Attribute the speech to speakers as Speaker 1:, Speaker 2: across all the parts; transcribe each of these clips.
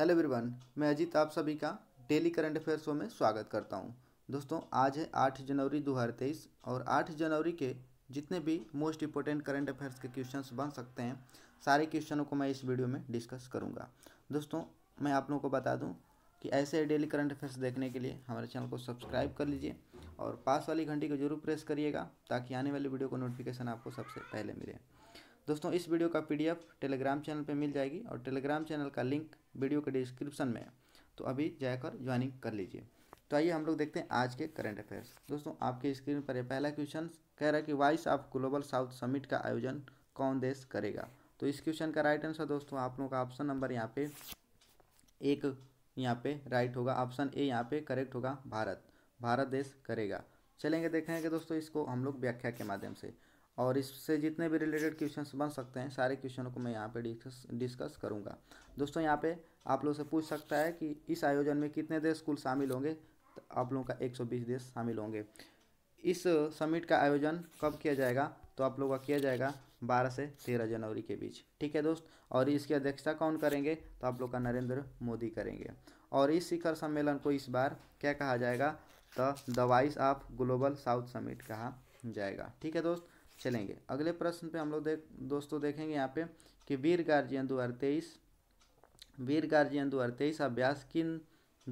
Speaker 1: hello everyone मैं अजीत आप सभी का डेली करंट अफेयर शो में स्वागत करता हूं दोस्तों आज है 8 जनवरी 2023 और 8 जनवरी के जितने भी मोस्ट इंपॉर्टेंट करंट अफेयर्स के क्वेश्चंस बन सकते हैं सारे क्वेश्चनों को मैं इस वीडियो में डिस्कस करूँगा दोस्तों मैं आप लोगों को बता दूँ कि ऐसे डेली करंट अफेयर्स देखने के लिए हमारे चैनल को सब्सक्राइब कर लीजिए और पास वाली घंटी को जरूर प्रेस करिएगा ताकि आने वाली वीडियो को नोटिफिकेशन आपको सबसे पहले मिले दोस्तों इस वीडियो का पीडीएफ टेलीग्राम चैनल पर मिल जाएगी और टेलीग्राम चैनल का लिंक वीडियो के डिस्क्रिप्शन में है तो अभी जाकर ज्वाइनिंग कर लीजिए तो आइए हम लोग देखते हैं आज के करंट अफेयर्स दोस्तों आपके स्क्रीन पर पहला क्वेश्चन कह रहा है कि voice of global south summit का आयोजन कौन देश करेगा तो इस क्वेश्चन का राइट आंसर दोस्तों आप लोगों का ऑप्शन नंबर यहाँ पे एक यहाँ पे राइट होगा ऑप्शन ए यहाँ पे करेक्ट होगा भारत भारत देश करेगा चलेंगे देखेंगे दोस्तों इसको हम लोग व्याख्या के माध्यम से और इससे जितने भी रिलेटेड क्वेश्चन बन सकते हैं सारे क्वेश्चनों को मैं यहाँ पे डिस्कस डिस्कस करूँगा दोस्तों यहाँ पे आप लोग से पूछ सकता है कि इस आयोजन में कितने देश कुल शामिल होंगे तो आप लोगों का 120 देश शामिल होंगे इस समिट का आयोजन कब किया जाएगा तो आप लोगों का किया जाएगा बारह से तेरह जनवरी के बीच ठीक है दोस्त और इसकी अध्यक्षता कौन करेंगे तो आप लोग का नरेंद्र मोदी करेंगे और इस शिखर सम्मेलन को इस बार क्या कहा जाएगा तो the voice of global south summit कहा जाएगा ठीक है दोस्त चलेंगे अगले प्रश्न पे हम लोग देख दोस्तों देखेंगे यहाँ पे कि वीर गार्जियन दो हज़ार तेईस वीर गार्जियन दो हज़ार तेईस अभ्यास किन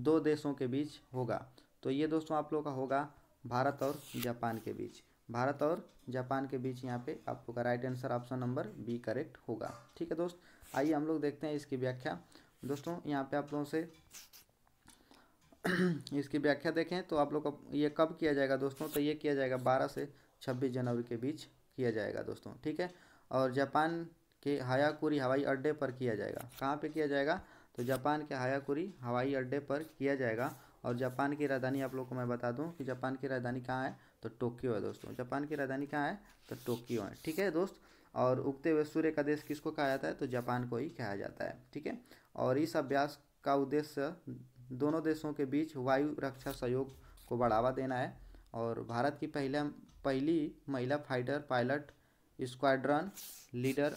Speaker 1: दो देशों के बीच होगा तो ये दोस्तों आप लोग का होगा भारत और जापान के बीच भारत और जापान के बीच यहाँ पे आप लोग का right answer option number B correct होगा ठीक है दोस्त आइए हम लोग देखते हैं इसकी व्याख्या दोस्तों यहाँ पे आप लोगों से इसकी व्याख्या देखें तो आप लोग का ये कब किया जाएगा दोस्तों तो ये किया जाएगा बारह से छब्बीस जनवरी के बीच किया जाएगा दोस्तों ठीक है और जापान के हायाकुरी हवाई अड्डे पर किया जाएगा कहाँ पे किया जाएगा तो जापान के हायाकुरी हवाई अड्डे पर किया जाएगा और जापान की राजधानी आप लोग को मैं बता दूं कि जापान की राजधानी कहाँ है तो टोक्यो है दोस्तों जापान की राजधानी कहाँ है तो टोक्यो है ठीक है दोस्त और उगते हुए सूर्य का देश किसको कहा जाता है तो जापान को ही कहा जाता है ठीक है और इस अभ्यास का उद्देश्य दोनों देशों के बीच वायु रक्षा सहयोग को बढ़ावा देना है और भारत की पहला पहली महिला फाइटर पायलट स्क्वाड्रन लीडर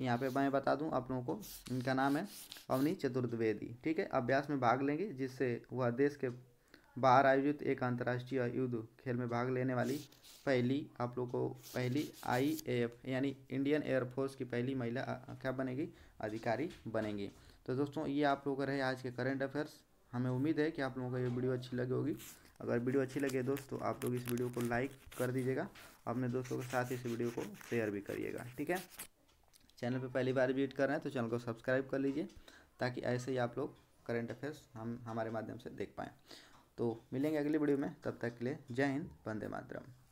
Speaker 1: यहाँ पे मैं बता दूँ आप लोगों को इनका नाम है अवनी चतुर्द्वेदी ठीक है अभ्यास में भाग लेंगे जिससे वह देश के बाहर आयोजित एक अंतर्राष्ट्रीय युद्ध खेल में भाग लेने वाली पहली आप लोग को पहली आई एफ यानी इंडियन एयरफोर्स की पहली महिला क्या बनेगी अधिकारी बनेंगी तो दोस्तों ये आप लोग रहे आज के करंट अफेयर्स हमें उम्मीद है कि आप लोगों को ये वीडियो अच्छी लगी होगी अगर वीडियो अच्छी लगे दोस्तों आप लोग इस वीडियो को लाइक कर दीजिएगा अपने दोस्तों के साथ इस वीडियो को शेयर भी करिएगा ठीक है चैनल पर पहली बार विजिट कर रहे हैं तो चैनल को सब्सक्राइब कर लीजिए ताकि ऐसे ही आप लोग करेंट अफेयर्स हम हमारे माध्यम से देख पाएँ तो मिलेंगे अगली वीडियो में तब तक के लिए जय हिंद वंदे मातरम